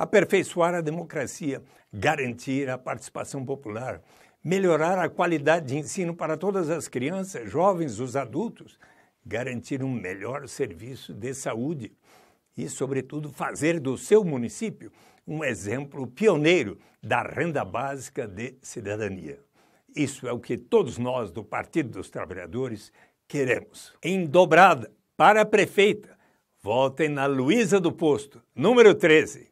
aperfeiçoar a democracia, garantir a participação popular, melhorar a qualidade de ensino para todas as crianças, jovens, os adultos, garantir um melhor serviço de saúde e, sobretudo, fazer do seu município um exemplo pioneiro da renda básica de cidadania. Isso é o que todos nós do Partido dos Trabalhadores queremos. Em dobrada, para a prefeita, votem na Luísa do Posto, número 13.